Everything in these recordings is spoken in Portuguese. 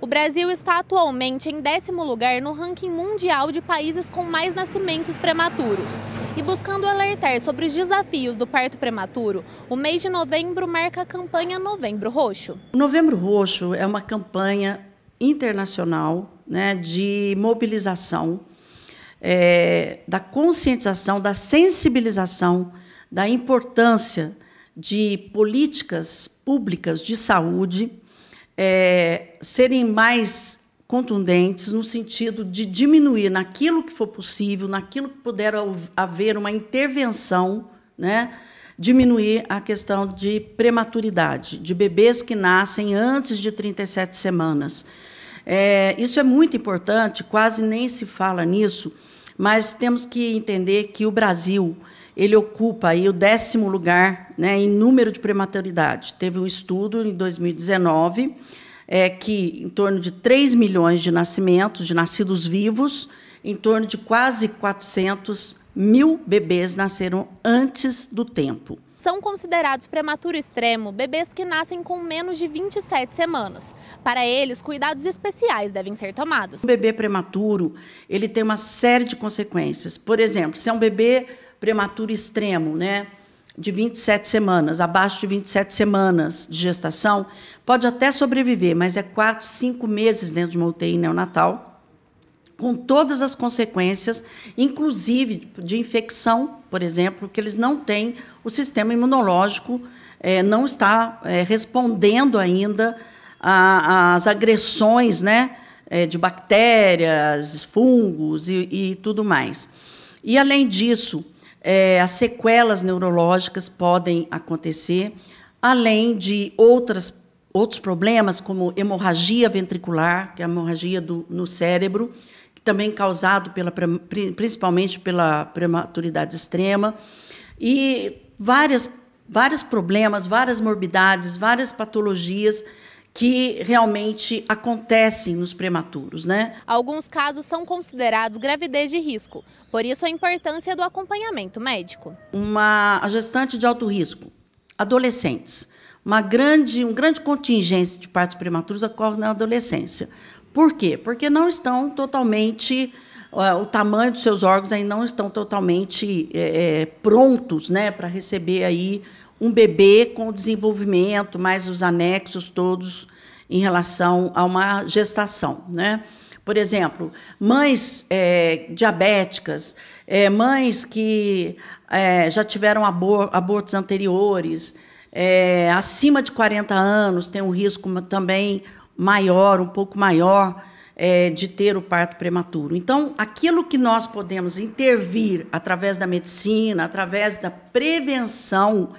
O Brasil está atualmente em décimo lugar no ranking mundial de países com mais nascimentos prematuros. E buscando alertar sobre os desafios do parto prematuro, o mês de novembro marca a campanha Novembro Roxo. Novembro Roxo é uma campanha internacional né, de mobilização, é, da conscientização, da sensibilização, da importância de políticas públicas de saúde é, serem mais contundentes no sentido de diminuir naquilo que for possível, naquilo que puder haver uma intervenção, né? diminuir a questão de prematuridade, de bebês que nascem antes de 37 semanas. É, isso é muito importante, quase nem se fala nisso, mas temos que entender que o Brasil ele ocupa aí o décimo lugar né, em número de prematuridade. Teve um estudo em 2019 é, que em torno de 3 milhões de nascimentos, de nascidos vivos, em torno de quase 400 mil bebês nasceram antes do tempo. São considerados prematuro extremo bebês que nascem com menos de 27 semanas. Para eles, cuidados especiais devem ser tomados. O bebê prematuro, ele tem uma série de consequências. Por exemplo, se é um bebê prematuro extremo, né? de 27 semanas, abaixo de 27 semanas de gestação, pode até sobreviver, mas é 4, 5 meses dentro de uma UTI neonatal, com todas as consequências, inclusive de infecção, por exemplo, que eles não têm, o sistema imunológico é, não está é, respondendo ainda às agressões né, é, de bactérias, fungos e, e tudo mais. E, além disso, é, as sequelas neurológicas podem acontecer, além de outras, outros problemas, como hemorragia ventricular, que é a hemorragia do, no cérebro, que também causado pela, principalmente pela prematuridade extrema, e várias, vários problemas, várias morbidades, várias patologias que realmente acontecem nos prematuros, né? Alguns casos são considerados gravidez de risco, por isso a importância do acompanhamento médico. Uma gestante de alto risco, adolescentes, uma grande, um grande contingência de partos prematuros ocorre na adolescência. Por quê? Porque não estão totalmente o tamanho dos seus órgãos aí não estão totalmente é, é prontos né, para receber aí um bebê com o desenvolvimento, mais os anexos todos em relação a uma gestação, né? Por exemplo, mães é, diabéticas, é, mães que é, já tiveram abor abortos anteriores, é, acima de 40 anos, tem um risco também maior, um pouco maior, é, de ter o parto prematuro. Então, aquilo que nós podemos intervir através da medicina, através da prevenção,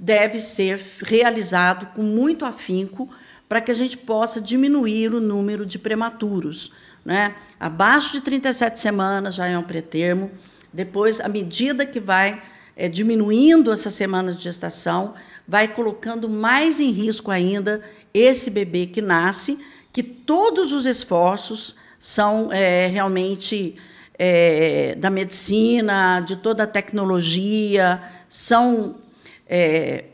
deve ser realizado com muito afinco para que a gente possa diminuir o número de prematuros. Né? Abaixo de 37 semanas já é um pretermo. Depois, à medida que vai é, diminuindo essas semanas de gestação, vai colocando mais em risco ainda esse bebê que nasce, que todos os esforços são é, realmente é, da medicina, de toda a tecnologia, são é,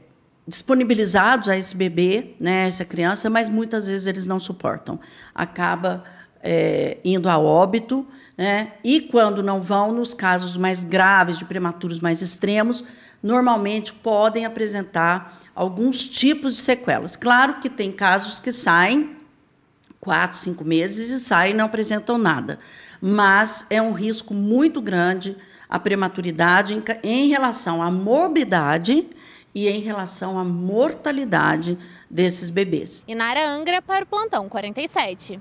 disponibilizados a esse bebê, né, essa criança, mas muitas vezes eles não suportam. Acaba é, indo a óbito, né, e quando não vão, nos casos mais graves, de prematuros mais extremos, normalmente podem apresentar alguns tipos de sequelas. Claro que tem casos que saem quatro, cinco meses e saem e não apresentam nada, mas é um risco muito grande a prematuridade em, em relação à morbidade e em relação à mortalidade desses bebês. Inara Angra para o Plantão 47.